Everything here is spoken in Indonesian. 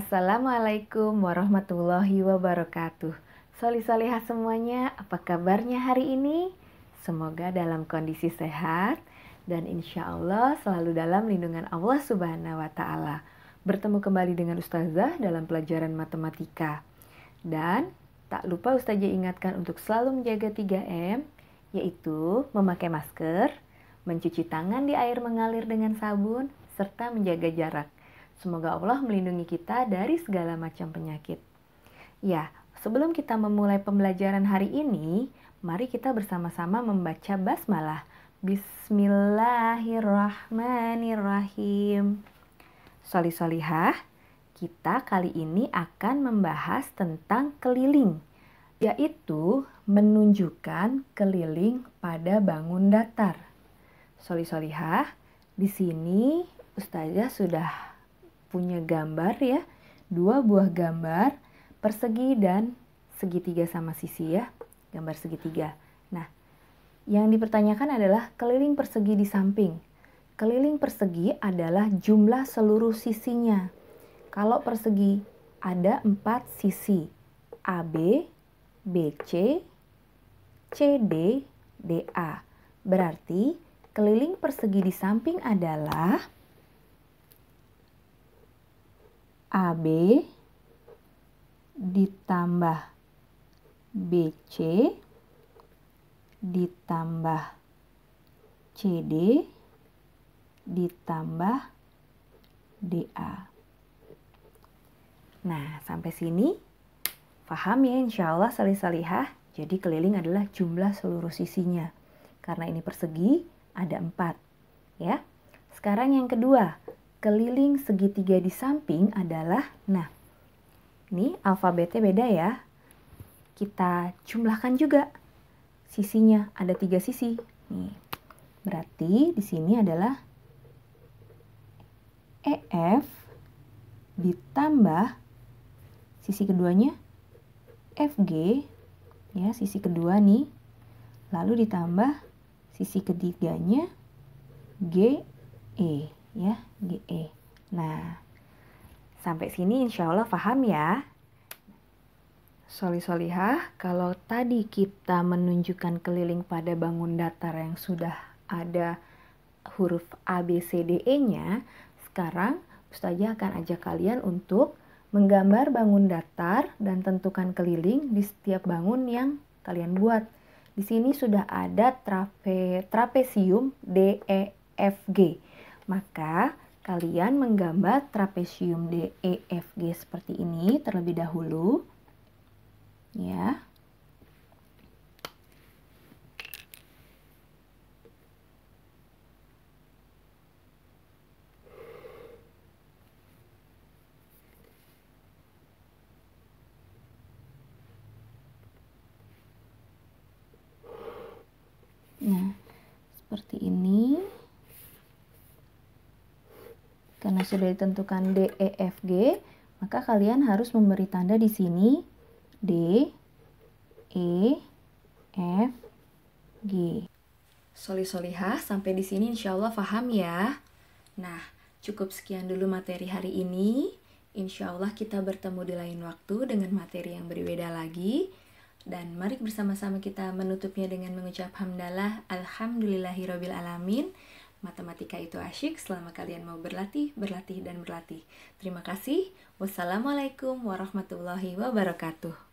Assalamualaikum warahmatullahi wabarakatuh. Soli solihah semuanya, apa kabarnya hari ini? Semoga dalam kondisi sehat dan insya Allah selalu dalam lindungan Allah Subhanahu wa Ta'ala. Bertemu kembali dengan Ustazah dalam pelajaran matematika. Dan tak lupa Ustazah ingatkan untuk selalu menjaga 3M, yaitu memakai masker, mencuci tangan di air mengalir dengan sabun, serta menjaga jarak. Semoga Allah melindungi kita dari segala macam penyakit. Ya, sebelum kita memulai pembelajaran hari ini, mari kita bersama-sama membaca basmalah. Bismillahirrahmanirrahim. Soli solihah, kita kali ini akan membahas tentang keliling, yaitu menunjukkan keliling pada bangun datar. Soli solihah, di sini Ustazah sudah punya gambar ya, dua buah gambar persegi dan segitiga sama sisi ya, gambar segitiga. Nah, yang dipertanyakan adalah keliling persegi di samping. Keliling persegi adalah jumlah seluruh sisinya. Kalau persegi ada empat sisi, AB, BC, CD, DA. Berarti keliling persegi di samping adalah AB ditambah BC ditambah CD ditambah DA. Nah, sampai sini paham ya insya Allah salih-salihah. Jadi keliling adalah jumlah seluruh sisinya. Karena ini persegi, ada empat. Ya. Sekarang yang kedua, keliling segitiga di samping adalah, nah, ini alfabetnya beda ya. Kita jumlahkan juga sisinya, ada tiga sisi. Nih, berarti di sini adalah EF ditambah sisi keduanya FG ya sisi kedua nih lalu ditambah sisi ketiganya GE ya GE nah sampai sini insya Allah paham ya Soli solihah, kalau tadi kita menunjukkan keliling pada bangun datar yang sudah ada huruf A, B, C, D, E-nya, sekarang Ustazah akan ajak kalian untuk menggambar bangun datar dan tentukan keliling di setiap bangun yang kalian buat. Di sini sudah ada trape, trapesium e, G. Maka kalian menggambar trapesium DEFG seperti ini terlebih dahulu. Ya. Nah, seperti ini. Karena sudah ditentukan D, E, F, G, maka kalian harus memberi tanda di sini D, E, F, G. Soli-solihah, sampai di sini insya Allah faham ya. Nah, cukup sekian dulu materi hari ini. Insya Allah kita bertemu di lain waktu dengan materi yang berbeda lagi. Dan mari bersama-sama kita menutupnya dengan mengucap hamdalah alhamdulillahirabbil alamin. Matematika itu asyik selama kalian mau berlatih, berlatih, dan berlatih. Terima kasih. Wassalamualaikum warahmatullahi wabarakatuh.